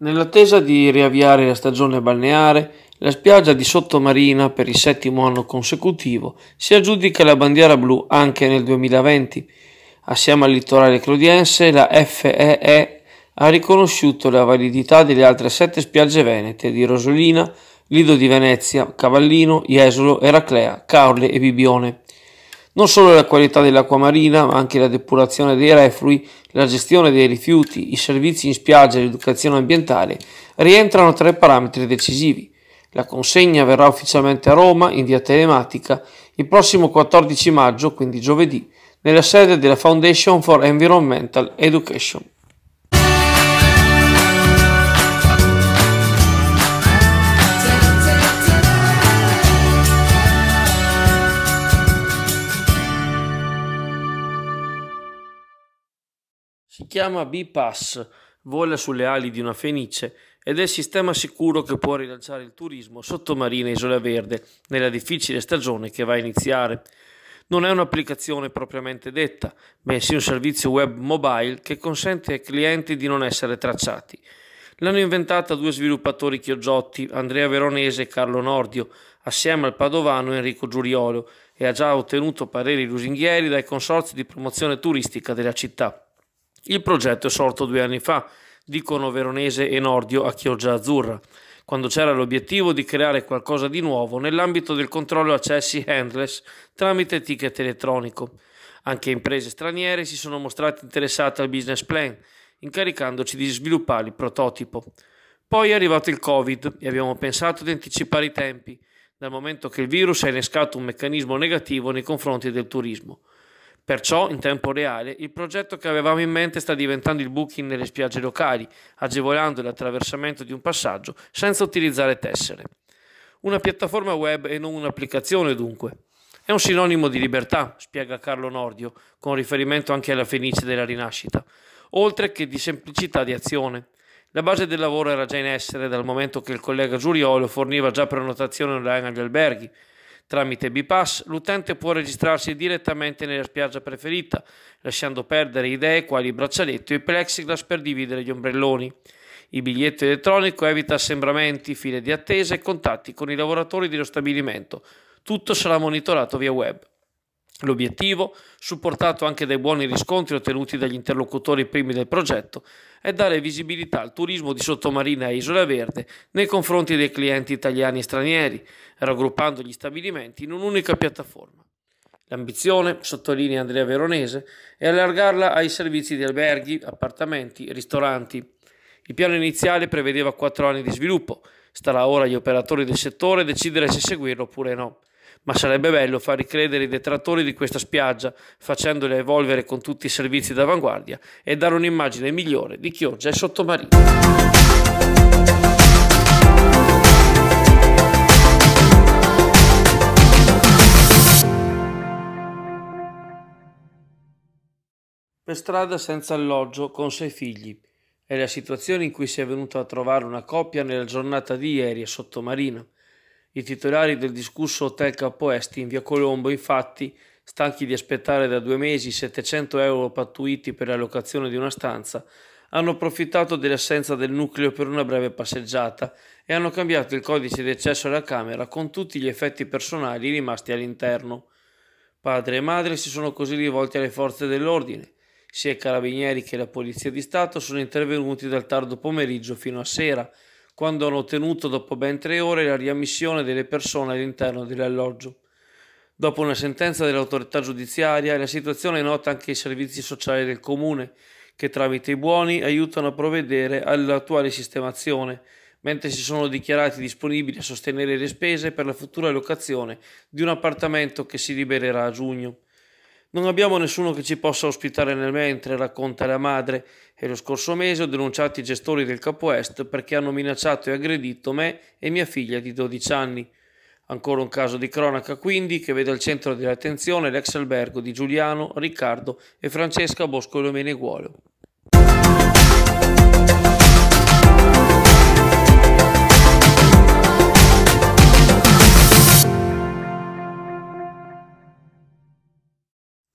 Nell'attesa di riavviare la stagione balneare, la spiaggia di Sottomarina per il settimo anno consecutivo si aggiudica la bandiera blu anche nel 2020. Assieme al litorale crodiense, la FEE ha riconosciuto la validità delle altre sette spiagge venete di Rosolina, Lido di Venezia, Cavallino, Jesolo, Eraclea, Caorle e Bibione. Non solo la qualità dell'acqua marina, ma anche la depurazione dei reflui, la gestione dei rifiuti, i servizi in spiaggia e l'educazione ambientale rientrano tra i parametri decisivi. La consegna verrà ufficialmente a Roma in via telematica il prossimo 14 maggio, quindi giovedì, nella sede della Foundation for Environmental Education. chiama B-Pass, vola sulle ali di una fenice ed è il sistema sicuro che può rilanciare il turismo sottomarina Isola Verde nella difficile stagione che va a iniziare. Non è un'applicazione propriamente detta, bensì un servizio web mobile che consente ai clienti di non essere tracciati. L'hanno inventata due sviluppatori chioggiotti, Andrea Veronese e Carlo Nordio, assieme al padovano Enrico Giuriolo, e ha già ottenuto pareri lusinghieri dai consorzi di promozione turistica della città. Il progetto è sorto due anni fa, dicono Veronese e Nordio a Chioggia Azzurra, quando c'era l'obiettivo di creare qualcosa di nuovo nell'ambito del controllo accessi handless tramite ticket elettronico. Anche imprese straniere si sono mostrate interessate al business plan, incaricandoci di sviluppare il prototipo. Poi è arrivato il Covid e abbiamo pensato di anticipare i tempi, dal momento che il virus ha innescato un meccanismo negativo nei confronti del turismo. Perciò, in tempo reale, il progetto che avevamo in mente sta diventando il booking nelle spiagge locali, agevolando l'attraversamento di un passaggio senza utilizzare tessere. Una piattaforma web e non un'applicazione, dunque. È un sinonimo di libertà, spiega Carlo Nordio, con riferimento anche alla Fenice della Rinascita, oltre che di semplicità di azione. La base del lavoro era già in essere dal momento che il collega Giuriolo forniva già prenotazione online agli alberghi, Tramite Bipass l'utente può registrarsi direttamente nella spiaggia preferita, lasciando perdere idee quali braccialetto e plexiglass per dividere gli ombrelloni. Il biglietto elettronico evita assembramenti, file di attesa e contatti con i lavoratori dello stabilimento. Tutto sarà monitorato via web. L'obiettivo, supportato anche dai buoni riscontri ottenuti dagli interlocutori primi del progetto, è dare visibilità al turismo di sottomarina e Isola Verde nei confronti dei clienti italiani e stranieri, raggruppando gli stabilimenti in un'unica piattaforma. L'ambizione, sottolinea Andrea Veronese, è allargarla ai servizi di alberghi, appartamenti, ristoranti. Il piano iniziale prevedeva quattro anni di sviluppo, starà ora agli operatori del settore decidere se seguirlo oppure no ma sarebbe bello far ricredere i detrattori di questa spiaggia, facendole evolvere con tutti i servizi d'avanguardia e dare un'immagine migliore di Chioggia e Sottomarino. per strada senza alloggio con sei figli. È la situazione in cui si è venuto a trovare una coppia nella giornata di ieri a Sottomarino. I titolari del discusso Hotel Capo Esti in via Colombo, infatti, stanchi di aspettare da due mesi 700 euro pattuiti per la locazione di una stanza, hanno approfittato dell'assenza del nucleo per una breve passeggiata e hanno cambiato il codice di accesso alla camera con tutti gli effetti personali rimasti all'interno. Padre e madre si sono così rivolti alle forze dell'ordine. Sia i carabinieri che la polizia di Stato sono intervenuti dal tardo pomeriggio fino a sera quando hanno ottenuto dopo ben tre ore la riammissione delle persone all'interno dell'alloggio. Dopo una sentenza dell'autorità giudiziaria, la situazione è nota anche ai servizi sociali del comune, che tramite i buoni aiutano a provvedere all'attuale sistemazione, mentre si sono dichiarati disponibili a sostenere le spese per la futura locazione di un appartamento che si libererà a giugno. Non abbiamo nessuno che ci possa ospitare nel mentre, racconta la madre, e lo scorso mese ho denunciato i gestori del capo est perché hanno minacciato e aggredito me e mia figlia di 12 anni. Ancora un caso di cronaca quindi che vede al centro dell'attenzione l'ex albergo di Giuliano, Riccardo e Francesca Boscolo Meneguolo.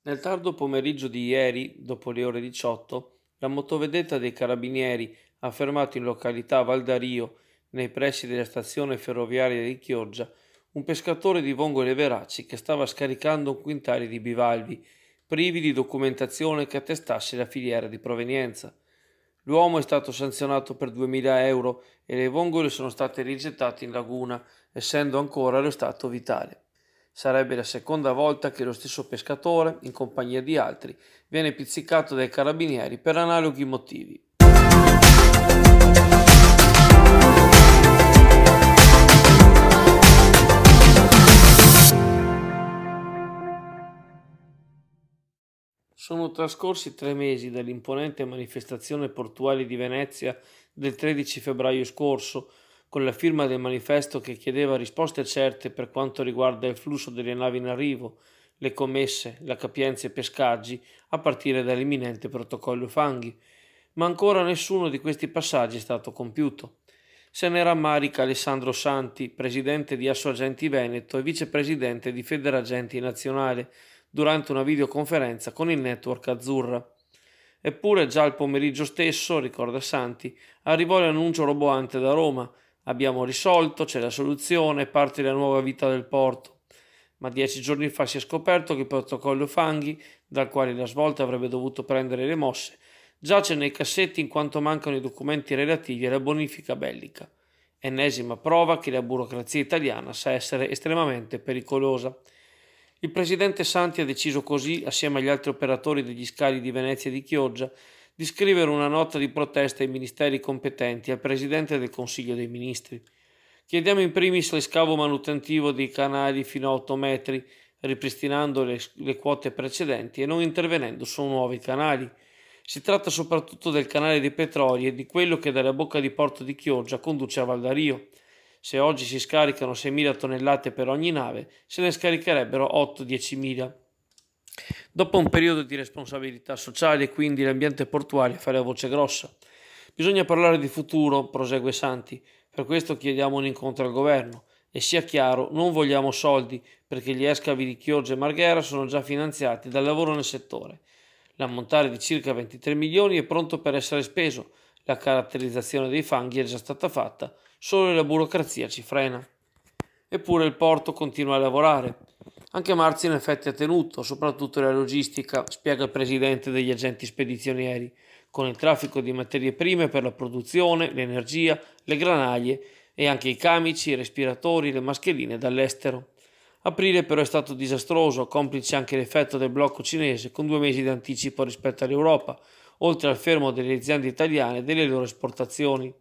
Nel tardo pomeriggio di ieri, dopo le ore 18, la motovedetta dei carabinieri, ha fermato in località Valdario, nei pressi della stazione ferroviaria di Chioggia, un pescatore di vongole veraci che stava scaricando un quintale di bivalvi, privi di documentazione che attestasse la filiera di provenienza. L'uomo è stato sanzionato per 2000 euro e le vongole sono state rigettate in laguna, essendo ancora allo stato vitale. Sarebbe la seconda volta che lo stesso pescatore, in compagnia di altri, viene pizzicato dai carabinieri per analoghi motivi. Sono trascorsi tre mesi dall'imponente manifestazione portuale di Venezia del 13 febbraio scorso, con la firma del manifesto che chiedeva risposte certe per quanto riguarda il flusso delle navi in arrivo, le commesse, la capienza e i pescaggi, a partire dall'imminente protocollo fanghi, ma ancora nessuno di questi passaggi è stato compiuto. Se ne rammarica Alessandro Santi, presidente di Assoagenti Veneto e vicepresidente di Federagenti Nazionale, durante una videoconferenza con il network Azzurra. Eppure già il pomeriggio stesso, ricorda Santi, arrivò l'annuncio roboante da Roma Abbiamo risolto, c'è la soluzione, parte la nuova vita del porto. Ma dieci giorni fa si è scoperto che il protocollo fanghi, dal quale la svolta avrebbe dovuto prendere le mosse, giace nei cassetti in quanto mancano i documenti relativi alla bonifica bellica. Ennesima prova che la burocrazia italiana sa essere estremamente pericolosa. Il presidente Santi ha deciso così, assieme agli altri operatori degli scali di Venezia e di Chioggia, di scrivere una nota di protesta ai ministeri competenti e al Presidente del Consiglio dei Ministri. Chiediamo in primis l'escavo manutentivo dei canali fino a 8 metri, ripristinando le, le quote precedenti e non intervenendo su nuovi canali. Si tratta soprattutto del canale dei petroli e di quello che dalla bocca di Porto di Chioggia conduce a Valdario. Se oggi si scaricano 6.000 tonnellate per ogni nave, se ne scaricherebbero 8-10.000. Dopo un periodo di responsabilità sociale, quindi, l'ambiente portuale fa la voce grossa. Bisogna parlare di futuro, prosegue Santi. Per questo chiediamo un incontro al governo. E sia chiaro, non vogliamo soldi, perché gli escavi di Chioggia e Marghera sono già finanziati dal lavoro nel settore. L'ammontare di circa 23 milioni è pronto per essere speso, la caratterizzazione dei fanghi è già stata fatta, solo la burocrazia ci frena. Eppure il porto continua a lavorare. Anche Marzi in effetti ha tenuto, soprattutto la logistica, spiega il presidente degli agenti spedizionieri, con il traffico di materie prime per la produzione, l'energia, le granaglie e anche i camici, i respiratori, le mascherine dall'estero. Aprile però è stato disastroso, complice anche l'effetto del blocco cinese con due mesi di anticipo rispetto all'Europa, oltre al fermo delle aziende italiane e delle loro esportazioni.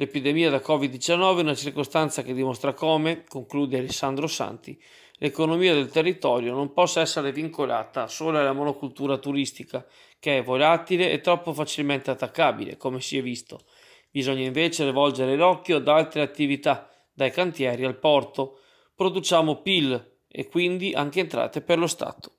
L'epidemia da Covid-19 è una circostanza che dimostra come, conclude Alessandro Santi, l'economia del territorio non possa essere vincolata solo alla monocultura turistica, che è volatile e troppo facilmente attaccabile, come si è visto. Bisogna invece rivolgere l'occhio ad altre attività, dai cantieri al porto. Produciamo PIL e quindi anche entrate per lo Stato.